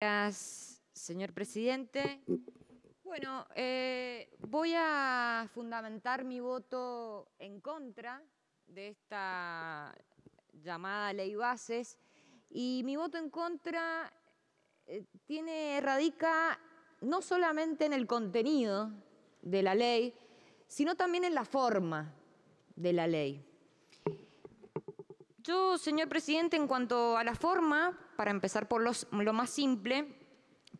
Gracias, señor presidente. Bueno, eh, voy a fundamentar mi voto en contra de esta llamada ley bases y mi voto en contra eh, tiene, radica no solamente en el contenido de la ley, sino también en la forma de la ley. Yo, señor presidente, en cuanto a la forma, para empezar por lo más simple,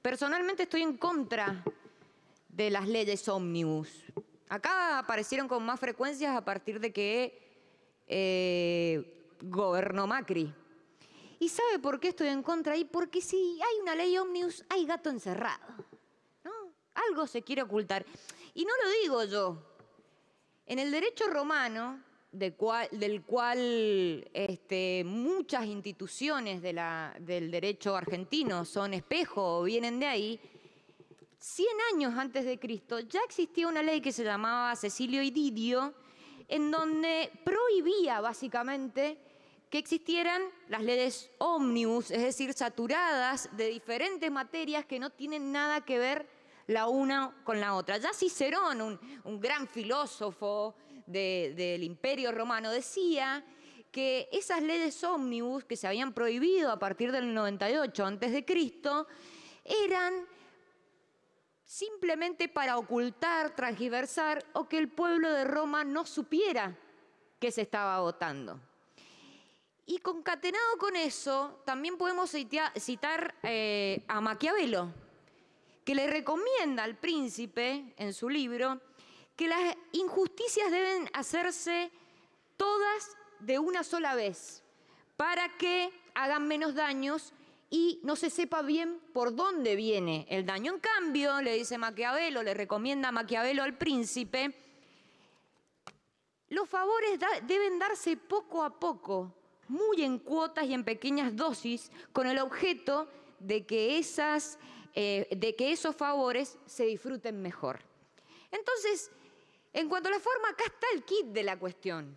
personalmente estoy en contra de las leyes ómnibus. Acá aparecieron con más frecuencias a partir de que eh, gobernó Macri. ¿Y sabe por qué estoy en contra? ahí? porque si hay una ley ómnibus, hay gato encerrado. ¿no? Algo se quiere ocultar. Y no lo digo yo. En el derecho romano, del cual este, muchas instituciones del derecho argentino son espejo o vienen de ahí, 100 años antes de Cristo ya existía una ley que se llamaba Cecilio Didio, en donde prohibía básicamente que existieran las leyes ómnibus, es decir, saturadas de diferentes materias que no tienen nada que ver la una con la otra. Ya Cicerón, un gran filósofo, del Imperio Romano decía que esas leyes ómnibus que se habían prohibido a partir del 98 antes de Cristo eran simplemente para ocultar, transgiversar o que el pueblo de Roma no supiera que se estaba votando. Y concatenado con eso, también podemos citar eh, a Maquiavelo, que le recomienda al príncipe en su libro que las injusticias deben hacerse todas de una sola vez para que hagan menos daños y no se sepa bien por dónde viene el daño. En cambio, le dice Maquiavelo, le recomienda Maquiavelo al príncipe, los favores deben darse poco a poco, muy en cuotas y en pequeñas dosis, con el objeto de que, esas, eh, de que esos favores se disfruten mejor. Entonces, en cuanto a la forma, acá está el kit de la cuestión.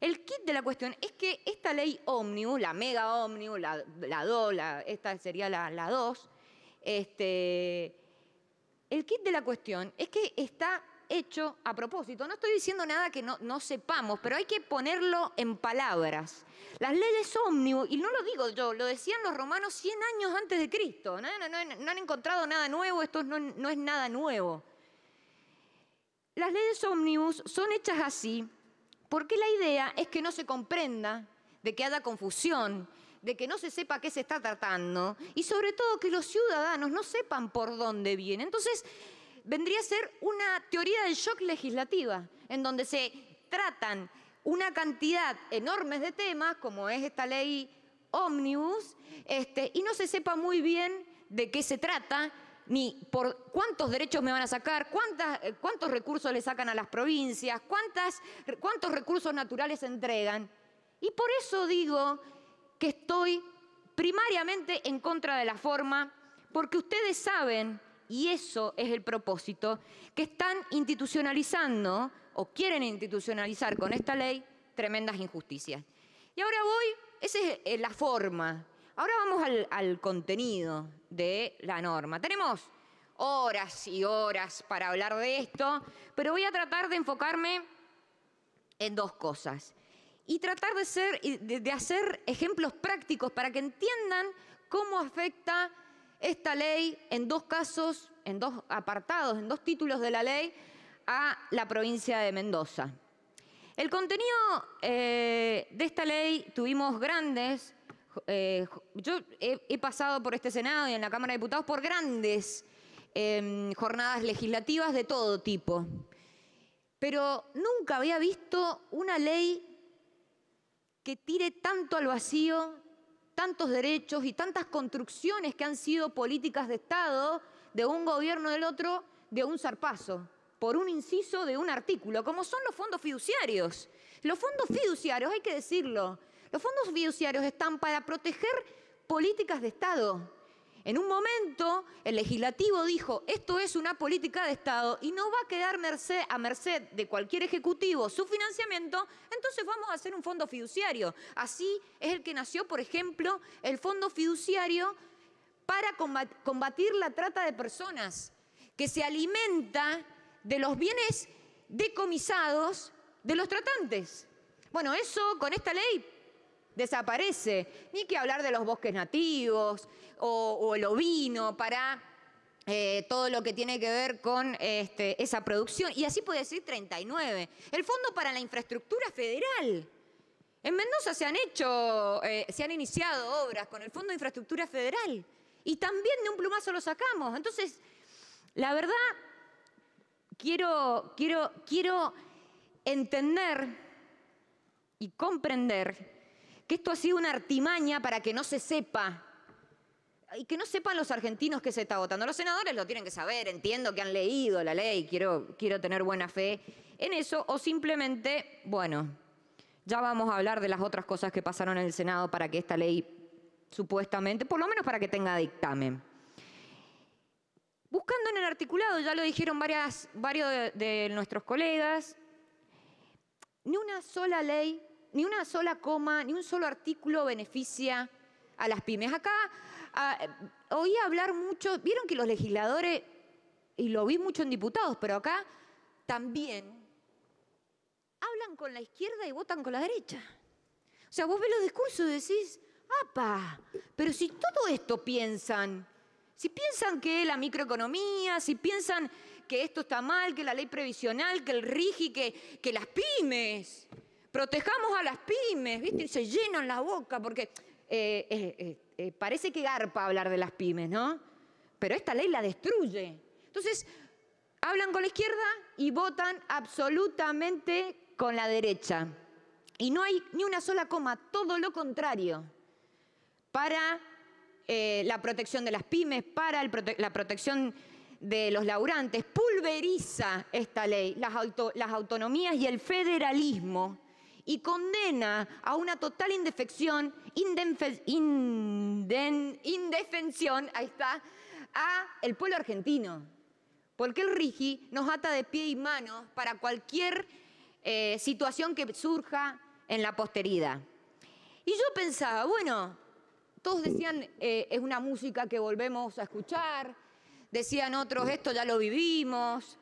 El kit de la cuestión es que esta ley ómnibus, la mega ómnibus, la, la esta sería la, dos, este, el kit de la cuestión es que está hecho a propósito. No estoy diciendo nada que no, sepamos, pero hay que ponerlo en palabras. Las leyes ómnibus, y no lo digo yo, lo decían los romanos 100 años antes de Cristo. no han encontrado nada nuevo, esto no es nada nuevo. Las leyes ómnibus son hechas así porque la idea es que no se comprenda, de que haya confusión, de que no se sepa qué se está tratando y sobre todo que los ciudadanos no sepan por dónde viene. Entonces, vendría a ser una teoría del shock legislativa, en donde se tratan una cantidad enorme de temas, como es esta ley ómnibus, este, y no se sepa muy bien de qué se trata, ni por cuántos derechos me van a sacar, eh, cuántos recursos le sacan a las provincias, cuántas, cuántos recursos naturales entregan. Y por eso digo que estoy primariamente en contra de la forma, porque ustedes saben, y eso es el propósito, que están institucionalizando o quieren institucionalizar con esta ley tremendas injusticias. Y ahora voy, esa es eh, la forma, Ahora vamos al, contenido de la norma. Tenemos horas y horas para hablar de esto, pero voy a tratar de enfocarme en dos cosas y tratar de, hacer ejemplos prácticos para que entiendan cómo afecta esta ley en dos casos, en dos apartados, en dos títulos de la ley, a la provincia de Mendoza. El contenido eh, de esta ley tuvimos grandes eh, yo he, pasado por este Senado y en la Cámara de Diputados por grandes em, jornadas legislativas de todo tipo, pero nunca había visto una ley que tire tanto al vacío tantos derechos y tantas construcciones que han sido políticas de Estado de un gobierno del otro de un zarpazo, por un inciso de un artículo, como son los fondos fiduciarios. Los fondos fiduciarios, hay que decirlo, los fondos fiduciarios están para proteger políticas de Estado. En un momento, el legislativo dijo, esto es una política de Estado y no va a quedar merced, a merced de cualquier ejecutivo su financiamiento, entonces vamos a hacer un fondo fiduciario. Así es el que nació, por ejemplo, el fondo fiduciario para combatir la trata de personas, que se alimenta de los bienes decomisados de los tratantes. Bueno, eso con esta ley desaparece. Ni que hablar de los bosques nativos o, el ovino para eh, todo lo que tiene que ver con este, esa producción. Y así puede ser 39. El Fondo para la Infraestructura Federal. En Mendoza se han hecho, eh, se han iniciado obras con el Fondo de Infraestructura Federal. Y también de un plumazo lo sacamos. Entonces, la verdad, quiero, quiero, quiero entender y comprender esto ha sido una artimaña para que no se sepa. Y que no sepan los argentinos que se está votando. Los senadores lo tienen que saber, entiendo que han leído la ley, quiero, quiero tener buena fe en eso, o simplemente, bueno, ya vamos a hablar de las otras cosas que pasaron en el Senado para que esta ley, supuestamente, por lo menos para que tenga dictamen. Buscando en el articulado, ya lo dijeron varios de nuestros colegas, ni una sola ley ni una sola coma, ni un solo artículo beneficia a las pymes. Acá ah, oí hablar mucho, vieron que los legisladores, y lo vi mucho en diputados, pero acá también hablan con la izquierda y votan con la derecha. O sea, vos ves los discursos y decís, ¡apa! Pero si todo esto piensan, si piensan que la microeconomía, si piensan que esto está mal, que la ley previsional, que el RIGI, que las pymes, Protejamos a las pymes, ¿viste? Y se llenan la boca porque eh, eh, eh, parece que garpa hablar de las pymes, ¿no? Pero esta ley la destruye. Entonces, hablan con la izquierda y votan absolutamente con la derecha. Y no hay ni una sola coma, todo lo contrario, para la protección de las pymes, para la protección de los laburantes. Pulveriza esta ley, las autonomías y el federalismo y condena a una total indefección, indefensión, ahí está, a el pueblo argentino. Porque el RIGI nos ata de pie y mano para cualquier eh, situación que surja en la posteridad. Y yo pensaba, bueno, todos decían, eh, es una música que volvemos a escuchar, decían otros, esto ya lo vivimos,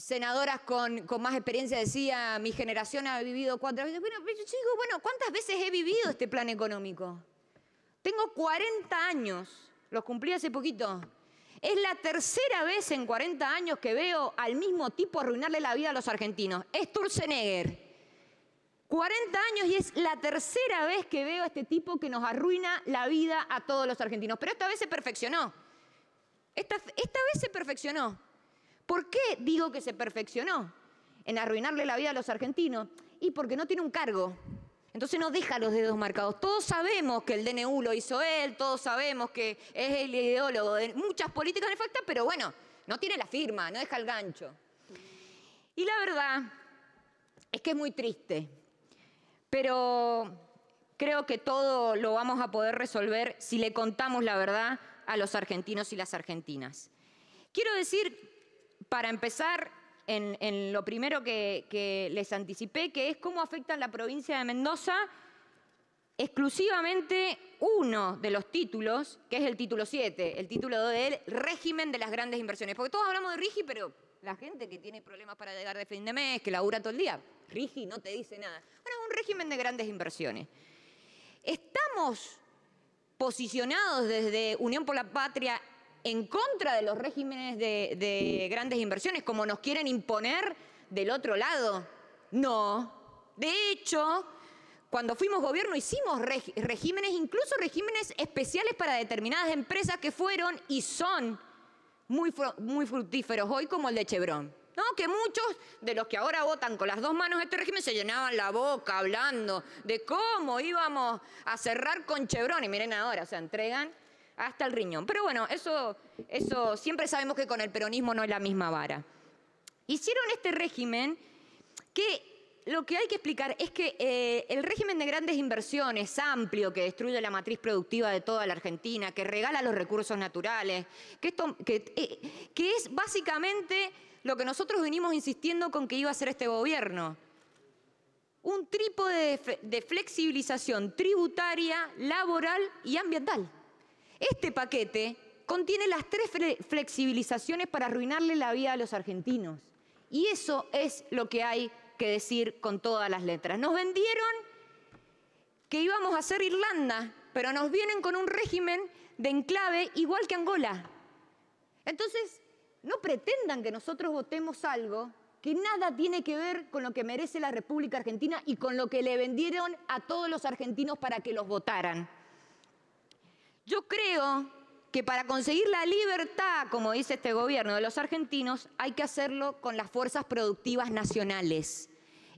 senadoras con, más experiencia decía, mi generación ha vivido cuatro veces. Bueno, ¿cuántas veces he vivido este plan económico? Tengo 40 años, los cumplí hace poquito. Es la tercera vez en 40 años que veo al mismo tipo arruinarle la vida a los argentinos. Es Sturzenegger. 40 años y es la tercera vez que veo a este tipo que nos arruina la vida a todos los argentinos. Pero esta vez se perfeccionó. esta vez se perfeccionó. ¿Por qué digo que se perfeccionó en arruinarle la vida a los argentinos? Y porque no tiene un cargo. Entonces no deja los dedos marcados. Todos sabemos que el DNU lo hizo él, todos sabemos que es el ideólogo de muchas políticas nefastas, pero bueno, no tiene la firma, no deja el gancho. Y la verdad es que es muy triste, pero creo que todo lo vamos a poder resolver si le contamos la verdad a los argentinos y las argentinas. Quiero decir para empezar, en, lo primero que, les anticipé, que es cómo afecta a la provincia de Mendoza exclusivamente uno de los títulos, que es el título 7, el título del régimen de las grandes inversiones. Porque todos hablamos de RIGI, pero la gente que tiene problemas para llegar de fin de mes, que labura todo el día, RIGI no te dice nada. Bueno, es un régimen de grandes inversiones. Estamos posicionados desde Unión por la Patria en contra de los regímenes de, grandes inversiones, como nos quieren imponer del otro lado. No. De hecho, cuando fuimos gobierno hicimos regímenes, incluso regímenes especiales para determinadas empresas que fueron y son muy, fructíferos hoy, como el de Chevron. ¿No? Que muchos de los que ahora votan con las dos manos este régimen se llenaban la boca hablando de cómo íbamos a cerrar con Chevron. Y miren ahora, se entregan hasta el riñón. Pero bueno, eso, eso siempre sabemos que con el peronismo no es la misma vara. Hicieron este régimen que lo que hay que explicar es que eh, el régimen de grandes inversiones amplio que destruye la matriz productiva de toda la Argentina, que regala los recursos naturales, que, eh, que, es básicamente lo que nosotros venimos insistiendo con que iba a ser este gobierno. Un trípode de flexibilización tributaria, laboral y ambiental. Este paquete contiene las tres flexibilizaciones para arruinarle la vida a los argentinos. Y eso es lo que hay que decir con todas las letras. Nos vendieron que íbamos a ser Irlanda, pero nos vienen con un régimen de enclave igual que Angola. Entonces, no pretendan que nosotros votemos algo que nada tiene que ver con lo que merece la República Argentina y con lo que le vendieron a todos los argentinos para que los votaran. Yo creo que para conseguir la libertad, como dice este gobierno de los argentinos, hay que hacerlo con las fuerzas productivas nacionales.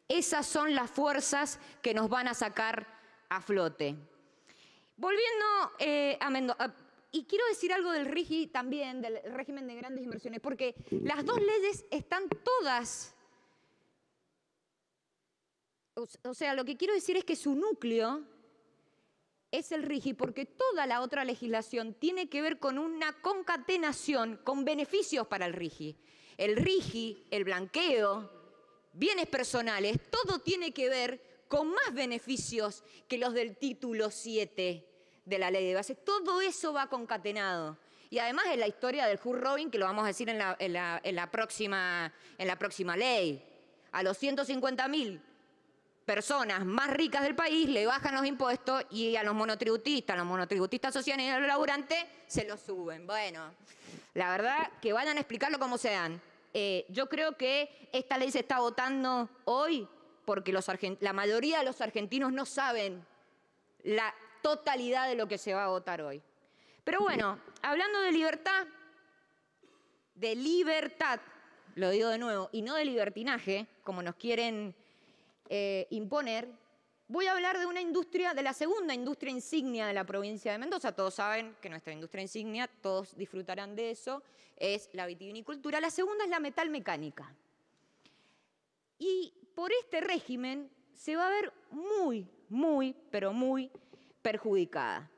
Esas son las fuerzas que nos van a sacar a flote. Volviendo eh, a Mendoza, y quiero decir algo del RIGI también, del régimen de grandes inversiones, porque las dos leyes están todas... O sea, lo que quiero decir es que su núcleo es el RIGI porque toda la otra legislación tiene que ver con una concatenación con beneficios para el RIGI. El RIGI, el blanqueo, bienes personales, todo tiene que ver con más beneficios que los del título 7 de la ley de base. Todo eso va concatenado. Y además es la historia del Hugh Robin, que lo vamos a decir en la, próxima, en la próxima ley. A los 150 mil personas más ricas del país le bajan los impuestos y a los monotributistas, a los monotributistas sociales y a los laburantes se los suben. Bueno, la verdad que vayan a explicarlo como sean. dan. Eh, yo creo que esta ley se está votando hoy porque la mayoría de los argentinos no saben la totalidad de lo que se va a votar hoy. Pero bueno, hablando de libertad, de libertad, lo digo de nuevo, y no de libertinaje, como nos quieren eh, imponer, voy a hablar de una industria, de la segunda industria insignia de la provincia de Mendoza. Todos saben que nuestra industria insignia, todos disfrutarán de eso, es la vitivinicultura. La segunda es la metalmecánica. Y por este régimen se va a ver muy, muy, pero muy perjudicada.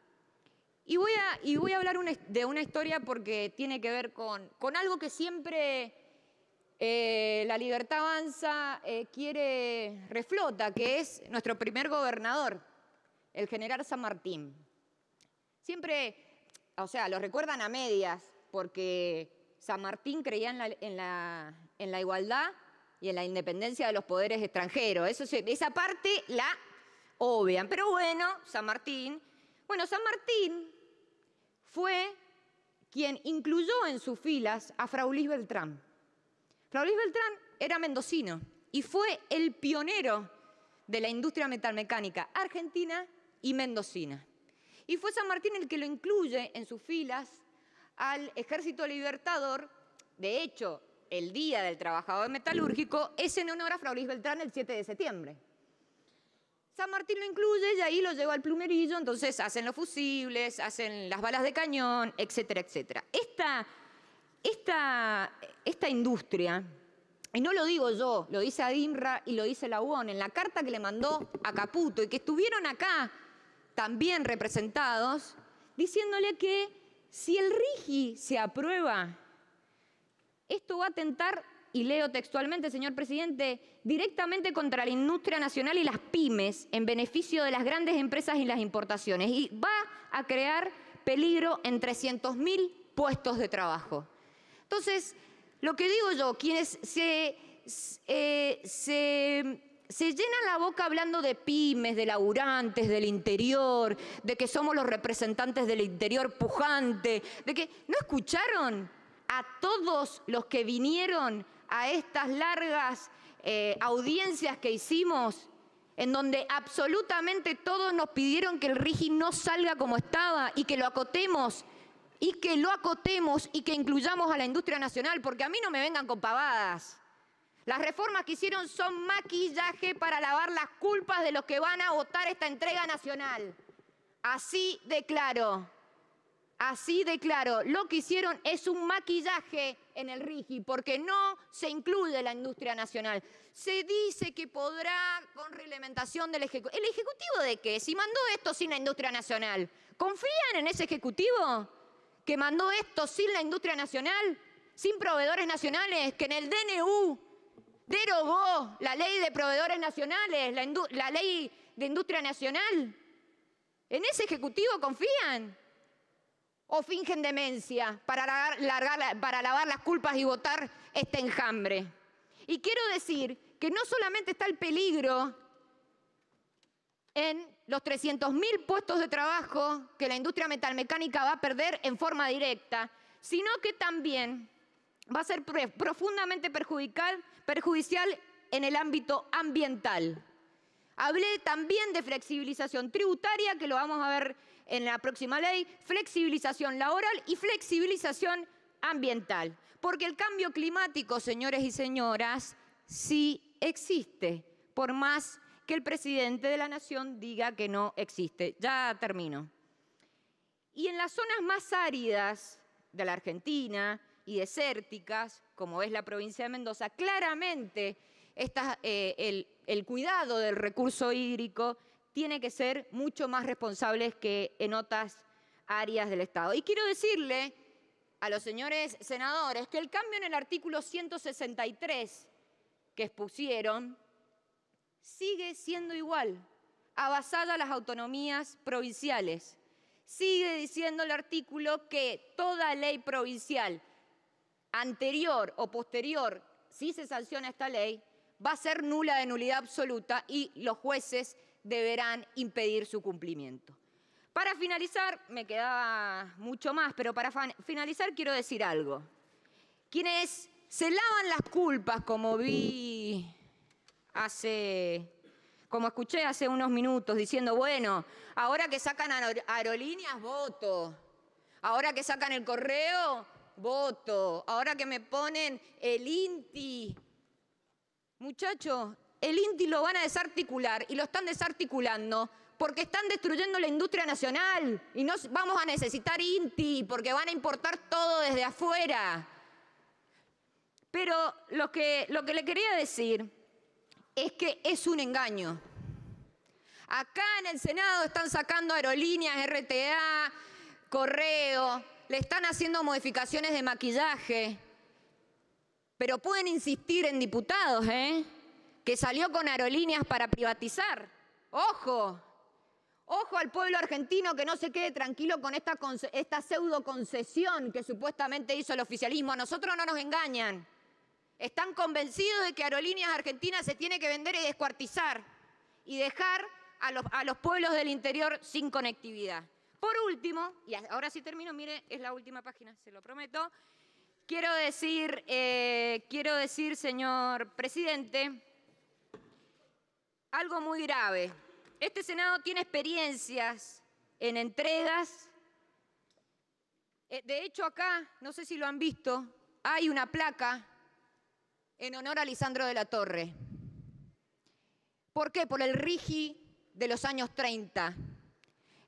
Y voy a, y voy a hablar de una historia porque tiene que ver con, con algo que siempre eh, la Libertad Avanza eh, quiere, reflota, que es nuestro primer gobernador, el general San Martín. Siempre, o sea, lo recuerdan a medias, porque San Martín creía en la, igualdad y en la independencia de los poderes extranjeros. Eso, esa parte la obvian. Pero bueno, San Martín. Bueno, San Martín fue quien incluyó en sus filas a Fraulís Beltrán. Beltrán era mendocino y fue el pionero de la industria metalmecánica argentina y mendocina. Y fue San Martín el que lo incluye en sus filas al Ejército Libertador. De hecho, el Día del Trabajador Metalúrgico es en honor a Beltrán el 7 de septiembre. San Martín lo incluye y ahí lo lleva al plumerillo, entonces hacen los fusibles, hacen las balas de cañón, etcétera, etcétera. Esta esta, industria, y no lo digo yo, lo dice Adimra y lo dice la UON en la carta que le mandó a Caputo y que estuvieron acá también representados, diciéndole que si el RIGI se aprueba, esto va a atentar, y leo textualmente, señor presidente, directamente contra la industria nacional y las pymes en beneficio de las grandes empresas y las importaciones, y va a crear peligro en 300.000 puestos de trabajo. Entonces, lo que digo yo, quienes eh, se, se, llenan la boca hablando de pymes, de laburantes, del interior, de que somos los representantes del interior pujante, de que no escucharon a todos los que vinieron a estas largas eh, audiencias que hicimos en donde absolutamente todos nos pidieron que el RIGI no salga como estaba y que lo acotemos y que lo acotemos y que incluyamos a la industria nacional, porque a mí no me vengan con pavadas. Las reformas que hicieron son maquillaje para lavar las culpas de los que van a votar esta entrega nacional. Así de así de Lo que hicieron es un maquillaje en el RIGI, porque no se incluye la industria nacional. Se dice que podrá con reglamentación del Ejecutivo. ¿El Ejecutivo de qué? Si mandó esto sin la industria nacional. ¿Confían en ese Ejecutivo? que mandó esto sin la industria nacional, sin proveedores nacionales, que en el DNU derogó la ley de proveedores nacionales, la, ley de industria nacional. ¿En ese ejecutivo confían? ¿O fingen demencia para, para lavar las culpas y votar este enjambre? Y quiero decir que no solamente está el peligro en los 300.000 puestos de trabajo que la industria metalmecánica va a perder en forma directa, sino que también va a ser profundamente perjudicial en el ámbito ambiental. Hablé también de flexibilización tributaria, que lo vamos a ver en la próxima ley, flexibilización laboral y flexibilización ambiental. Porque el cambio climático, señores y señoras, sí existe, por más que el presidente de la nación diga que no existe. Ya termino. Y en las zonas más áridas de la Argentina y desérticas, como es la provincia de Mendoza, claramente eh, el, cuidado del recurso hídrico tiene que ser mucho más responsable que en otras áreas del Estado. Y quiero decirle a los señores senadores que el cambio en el artículo 163 que expusieron sigue siendo igual, a las autonomías provinciales. Sigue diciendo el artículo que toda ley provincial anterior o posterior, si se sanciona esta ley, va a ser nula de nulidad absoluta y los jueces deberán impedir su cumplimiento. Para finalizar, me quedaba mucho más, pero para finalizar quiero decir algo. Quienes se lavan las culpas, como vi hace, como escuché hace unos minutos, diciendo, bueno, ahora que sacan aerolíneas, voto. Ahora que sacan el correo, voto. Ahora que me ponen el INTI. Muchachos, el INTI lo van a desarticular y lo están desarticulando porque están destruyendo la industria nacional y no vamos a necesitar INTI porque van a importar todo desde afuera. Pero que, lo que le quería decir es que es un engaño. Acá en el Senado están sacando aerolíneas, RTA, correo, le están haciendo modificaciones de maquillaje, pero pueden insistir en diputados, ¿eh? que salió con aerolíneas para privatizar. Ojo, ojo al pueblo argentino que no se quede tranquilo con esta, esta pseudo concesión que supuestamente hizo el oficialismo. A nosotros no nos engañan. Están convencidos de que Aerolíneas Argentinas se tiene que vender y descuartizar y dejar a los, pueblos del interior sin conectividad. Por último, y ahora sí termino, mire, es la última página, se lo prometo. Quiero decir, eh, quiero decir, señor presidente, algo muy grave. Este Senado tiene experiencias en entregas. Eh, de hecho, acá, no sé si lo han visto, hay una placa en honor a Lisandro de la Torre. ¿Por qué? Por el rigi de los años 30,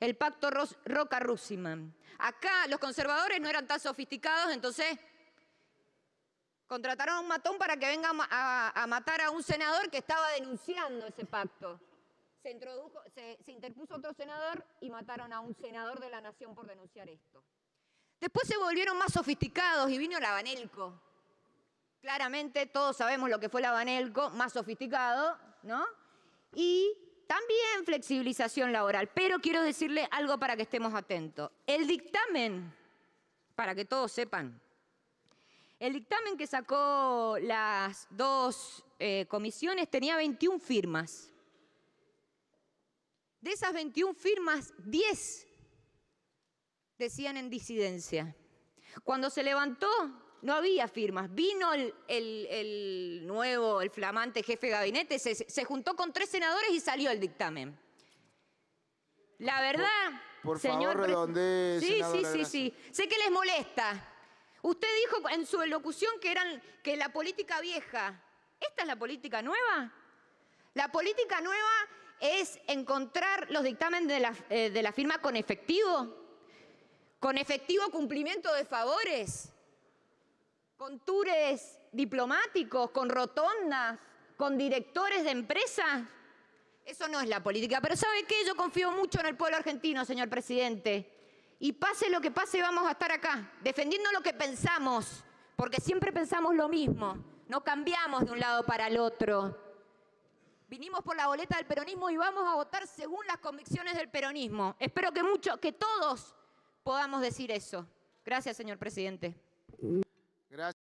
el pacto Roca-Russiman. Acá los conservadores no eran tan sofisticados, entonces contrataron a un matón para que venga a, matar a un senador que estaba denunciando ese pacto. Se, introdujo, se, interpuso otro senador y mataron a un senador de la nación por denunciar esto. Después se volvieron más sofisticados y vino la Claramente todos sabemos lo que fue la Banelco, más sofisticado, ¿no? Y también flexibilización laboral. Pero quiero decirle algo para que estemos atentos. El dictamen, para que todos sepan, el dictamen que sacó las dos eh, comisiones tenía 21 firmas. De esas 21 firmas, 10 decían en disidencia. Cuando se levantó no había firmas. Vino el, nuevo, el flamante jefe de gabinete, se, juntó con tres senadores y salió el dictamen. La verdad, por, señor... Favor, sí, sí, sí, sí. Sé que les molesta. Usted dijo en su elocución que, eran, que la política vieja. ¿Esta es la política nueva? La política nueva es encontrar los dictámenes de la, eh, de la firma con efectivo, con efectivo cumplimiento de favores con tours diplomáticos, con rotondas, con directores de empresas. Eso no es la política. Pero ¿sabe qué? Yo confío mucho en el pueblo argentino, señor presidente. Y pase lo que pase, vamos a estar acá, defendiendo lo que pensamos, porque siempre pensamos lo mismo, no cambiamos de un lado para el otro. Vinimos por la boleta del peronismo y vamos a votar según las convicciones del peronismo. Espero que mucho, que todos podamos decir eso. Gracias, señor presidente.